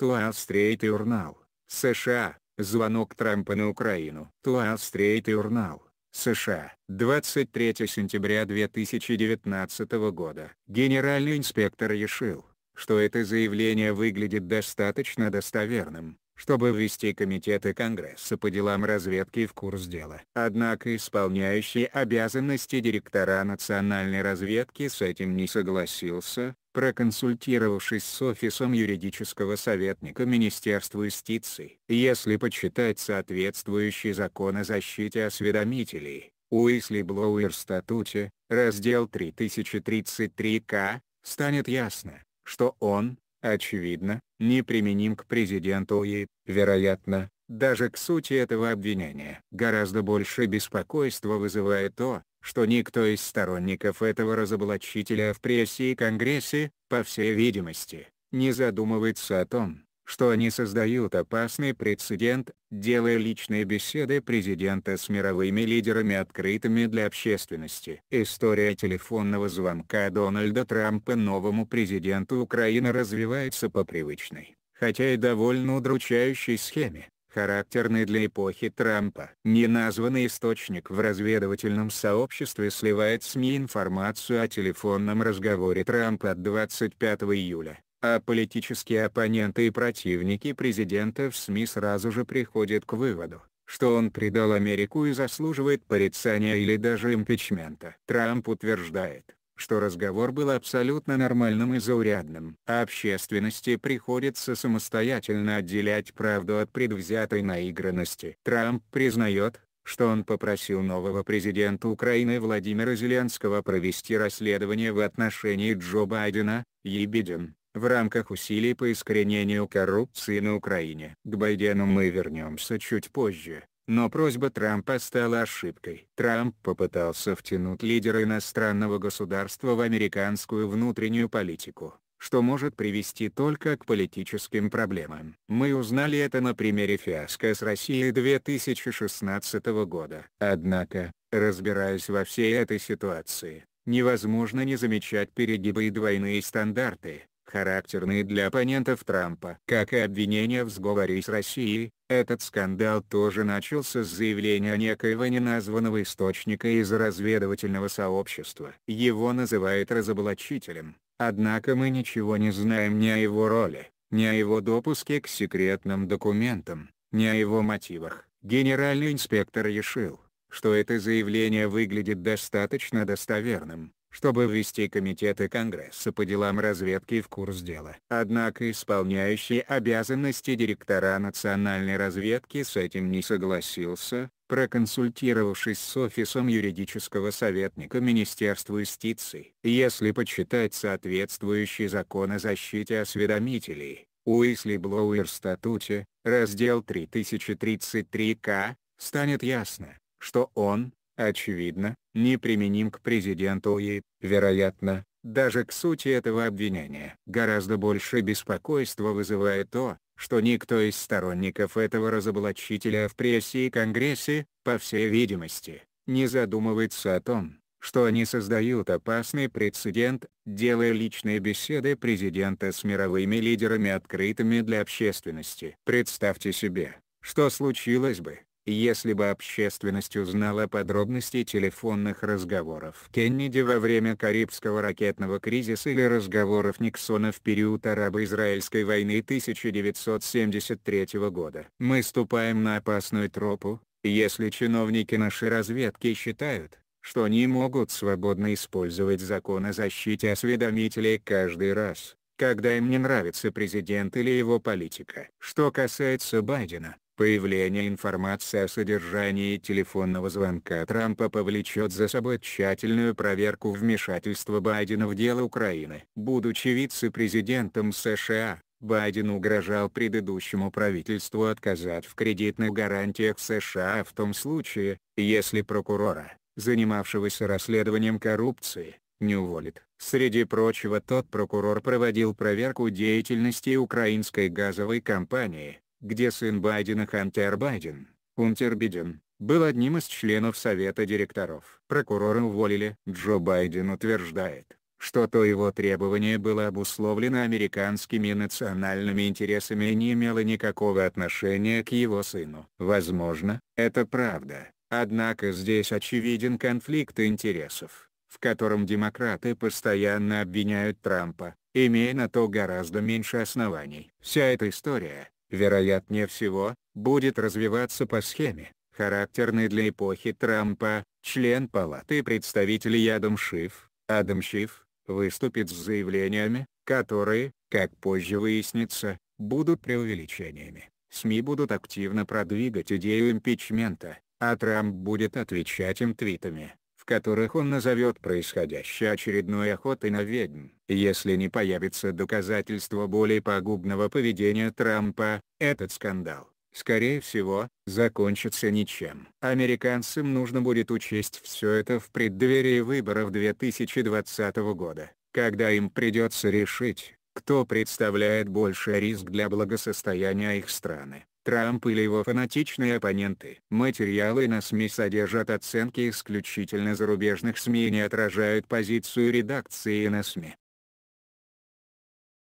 Туал-стрейт журнал, США, звонок Трампа на Украину. Туал-стрейт журнал, США, 23 сентября 2019 года. Генеральный инспектор решил, что это заявление выглядит достаточно достоверным, чтобы ввести комитеты Конгресса по делам разведки в курс дела. Однако исполняющий обязанности директора национальной разведки с этим не согласился, проконсультировавшись с офисом юридического советника Министерства юстиции. Если почитать соответствующий закон о защите осведомителей, Уисли Блоуэр статуте, раздел 3033К, станет ясно, что он, очевидно, неприменим к президенту и, вероятно, даже к сути этого обвинения. Гораздо больше беспокойства вызывает то, что никто из сторонников этого разоблачителя в прессе и Конгрессе, по всей видимости, не задумывается о том, что они создают опасный прецедент, делая личные беседы президента с мировыми лидерами открытыми для общественности. История телефонного звонка Дональда Трампа новому президенту Украины развивается по привычной, хотя и довольно удручающей схеме характерный для эпохи Трампа. Неназванный источник в разведывательном сообществе сливает СМИ информацию о телефонном разговоре Трампа от 25 июля, а политические оппоненты и противники президента в СМИ сразу же приходят к выводу, что он предал Америку и заслуживает порицания или даже импичмента. Трамп утверждает, что разговор был абсолютно нормальным и заурядным. А общественности приходится самостоятельно отделять правду от предвзятой наигранности. Трамп признает, что он попросил нового президента Украины Владимира Зеленского провести расследование в отношении Джо Байдена, Ебедин, в рамках усилий по искоренению коррупции на Украине. К Байдену мы вернемся чуть позже. Но просьба Трампа стала ошибкой. Трамп попытался втянуть лидера иностранного государства в американскую внутреннюю политику, что может привести только к политическим проблемам. Мы узнали это на примере фиаско с Россией 2016 года. Однако, разбираясь во всей этой ситуации, невозможно не замечать перегибы и двойные стандарты, характерные для оппонентов Трампа. Как и обвинения в сговоре с Россией, этот скандал тоже начался с заявления некоего неназванного источника из разведывательного сообщества. Его называют разоблачителем, однако мы ничего не знаем ни о его роли, ни о его допуске к секретным документам, ни о его мотивах. Генеральный инспектор решил, что это заявление выглядит достаточно достоверным, чтобы ввести комитеты Конгресса по делам разведки в курс дела. Однако исполняющий обязанности директора национальной разведки с этим не согласился, проконсультировавшись с офисом юридического советника Министерства юстиции. Если почитать соответствующий закон о защите осведомителей, Уисли Блоуэр статуте, раздел 3033К, станет ясно, что он, очевидно, не применим к президенту и, вероятно, даже к сути этого обвинения. Гораздо больше беспокойства вызывает то, что никто из сторонников этого разоблачителя в прессе и Конгрессе, по всей видимости, не задумывается о том, что они создают опасный прецедент, делая личные беседы президента с мировыми лидерами открытыми для общественности. Представьте себе, что случилось бы, если бы общественность узнала подробности телефонных разговоров Кеннеди во время Карибского ракетного кризиса или разговоров Никсона в период арабо-израильской войны 1973 года. Мы ступаем на опасную тропу, если чиновники нашей разведки считают, что они могут свободно использовать закон о защите осведомителей каждый раз, когда им не нравится президент или его политика. Что касается Байдена, Появление информации о содержании телефонного звонка Трампа повлечет за собой тщательную проверку вмешательства Байдена в дело Украины. Будучи вице-президентом США, Байден угрожал предыдущему правительству отказать в кредитных гарантиях США в том случае, если прокурора, занимавшегося расследованием коррупции, не уволит. Среди прочего тот прокурор проводил проверку деятельности украинской газовой компании, где сын Байдена Хантер Байден, Унтер Биден, был одним из членов Совета директоров. Прокурора уволили. Джо Байден утверждает, что то его требование было обусловлено американскими национальными интересами и не имело никакого отношения к его сыну. Возможно, это правда, однако здесь очевиден конфликт интересов, в котором демократы постоянно обвиняют Трампа, имея на то гораздо меньше оснований. Вся эта история, вероятнее всего, будет развиваться по схеме, характерной для эпохи Трампа, член Палаты представителей Адам Шиф, Адам Шиф, выступит с заявлениями, которые, как позже выяснится, будут преувеличениями. СМИ будут активно продвигать идею импичмента, а Трамп будет отвечать им твитами, которых он назовет происходящее очередной охотой на ведьм. Если не появится доказательство более пагубного поведения Трампа, этот скандал, скорее всего, закончится ничем. Американцам нужно будет учесть все это в преддверии выборов 2020 года, когда им придется решить, кто представляет больший риск для благосостояния их страны. Трамп или его фанатичные оппоненты. Материалы на СМИ содержат оценки исключительно зарубежных СМИ и не отражают позицию редакции на СМИ.